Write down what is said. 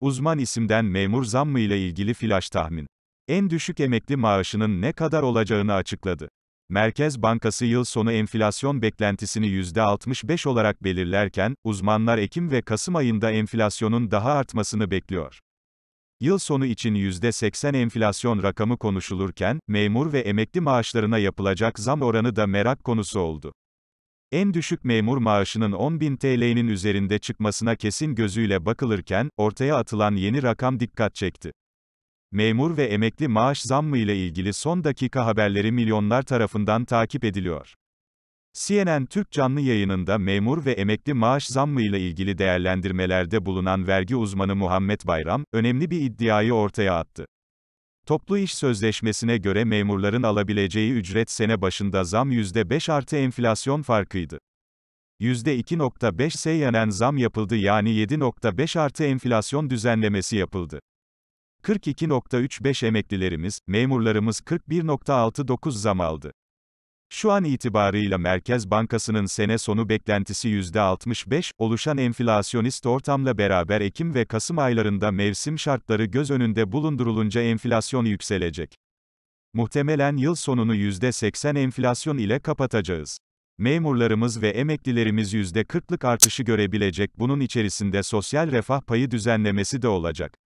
Uzman isimden memur zammı ile ilgili flash tahmin. En düşük emekli maaşının ne kadar olacağını açıkladı. Merkez Bankası yıl sonu enflasyon beklentisini %65 olarak belirlerken, uzmanlar Ekim ve Kasım ayında enflasyonun daha artmasını bekliyor. Yıl sonu için %80 enflasyon rakamı konuşulurken, memur ve emekli maaşlarına yapılacak zam oranı da merak konusu oldu. En düşük memur maaşının 10.000 TL'nin üzerinde çıkmasına kesin gözüyle bakılırken, ortaya atılan yeni rakam dikkat çekti. Memur ve emekli maaş zammı ile ilgili son dakika haberleri milyonlar tarafından takip ediliyor. CNN Türk canlı yayınında memur ve emekli maaş zammı ile ilgili değerlendirmelerde bulunan vergi uzmanı Muhammed Bayram, önemli bir iddiayı ortaya attı. Toplu iş sözleşmesine göre memurların alabileceği ücret sene başında zam %5 artı enflasyon farkıydı. %2.5 seyyanen zam yapıldı yani 7.5 artı enflasyon düzenlemesi yapıldı. 42.35 emeklilerimiz, memurlarımız 41.69 zam aldı. Şu an itibarıyla Merkez Bankası'nın sene sonu beklentisi %65, oluşan enflasyonist ortamla beraber Ekim ve Kasım aylarında mevsim şartları göz önünde bulundurulunca enflasyon yükselecek. Muhtemelen yıl sonunu %80 enflasyon ile kapatacağız. Memurlarımız ve emeklilerimiz %40'lık artışı görebilecek bunun içerisinde sosyal refah payı düzenlemesi de olacak.